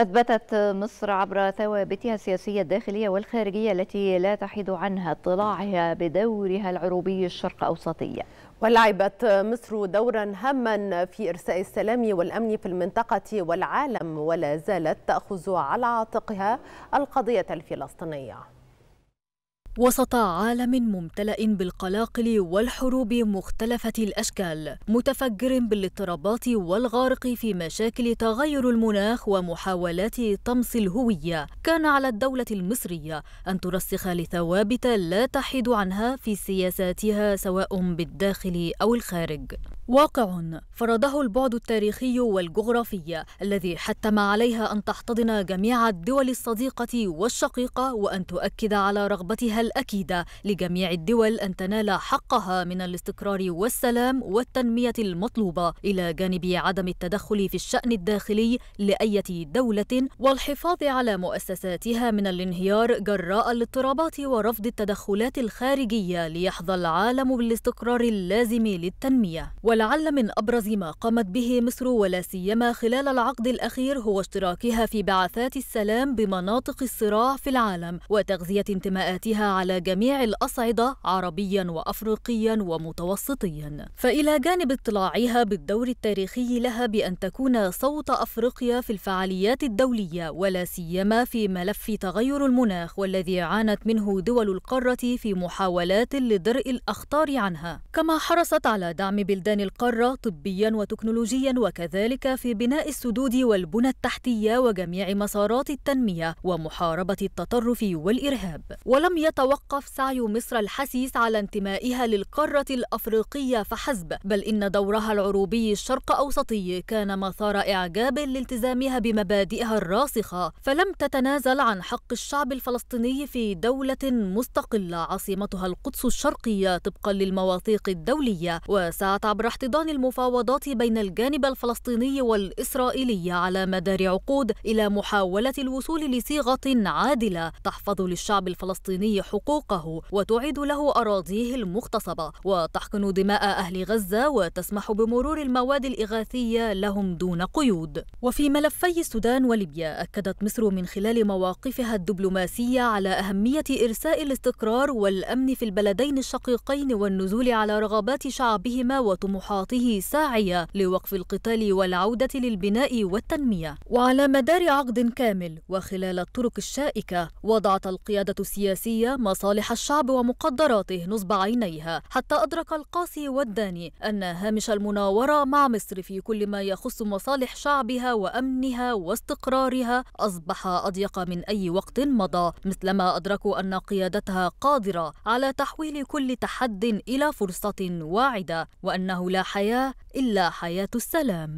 أثبتت مصر عبر ثوابتها السياسية الداخلية والخارجية التي لا تحيد عنها اطلاعها بدورها العروبي الشرق أوسطي ولعبت مصر دورا هاما في إرساء السلام والأمن في المنطقة والعالم ولا زالت تأخذ على عاتقها القضية الفلسطينية وسط عالم ممتلئ بالقلاقل والحروب مختلفة الأشكال متفجر بالاضطرابات والغارق في مشاكل تغير المناخ ومحاولات طمس الهوية كان على الدولة المصرية أن ترسخ لثوابت لا تحيد عنها في سياساتها سواء بالداخل أو الخارج واقع فرضه البعد التاريخي والجغرافي الذي حتم عليها أن تحتضن جميع الدول الصديقة والشقيقة وأن تؤكد على رغبتها الأكيدة لجميع الدول أن تنال حقها من الاستقرار والسلام والتنمية المطلوبة إلى جانب عدم التدخل في الشأن الداخلي لأية دولة والحفاظ على مؤسساتها من الانهيار جراء الاضطرابات ورفض التدخلات الخارجية ليحظى العالم بالاستقرار اللازم للتنمية ولعل من أبرز ما قامت به مصر ولا سيما خلال العقد الأخير هو اشتراكها في بعثات السلام بمناطق الصراع في العالم وتغذية انتماءاتها على جميع الأصعدة عربيا وأفريقيا ومتوسطيا فإلى جانب اطلاعها بالدور التاريخي لها بأن تكون صوت أفريقيا في الفعاليات الدولية ولا سيما في ملف تغير المناخ والذي عانت منه دول القارة في محاولات لدرء الأخطار عنها كما حرصت على دعم بلدان القارة طبيا وتكنولوجيا وكذلك في بناء السدود والبنى التحتية وجميع مسارات التنمية ومحاربة التطرف والإرهاب ولم يتوقف سعي مصر الحسيس على انتمائها للقارة الأفريقية فحسب بل إن دورها العروبي الشرق أوسطي كان مثار إعجاب لالتزامها بمبادئها الراسخة فلم تتنازل عن حق الشعب الفلسطيني في دولة مستقلة عاصمتها القدس الشرقية طبقا للمواثيق الدولية وسعت عبر احتضان المفاوضات بين الجانب الفلسطيني والإسرائيلي على مدار عقود إلى محاولة الوصول لصيغة عادلة تحفظ للشعب الفلسطيني حقوقه وتعيد له أراضيه المغتصبة وتحقن دماء أهل غزة وتسمح بمرور المواد الإغاثية لهم دون قيود وفي ملفي السودان وليبيا أكدت مصر من خلال مواقفها الدبلوماسية على أهمية إرساء الاستقرار والأمن في البلدين الشقيقين والنزول على رغبات شعبهما وطموحاتهما وطموحاته ساعية لوقف القتال والعودة للبناء والتنمية وعلى مدار عقد كامل وخلال الطرق الشائكة وضعت القيادة السياسية مصالح الشعب ومقدراته نصب عينيها حتى أدرك القاسي والداني أن هامش المناورة مع مصر في كل ما يخص مصالح شعبها وأمنها واستقرارها أصبح أضيق من أي وقت مضى مثلما أدركوا أن قيادتها قادرة على تحويل كل تحد إلى فرصة واعدة وأنه لا حياة إلا حياة السلام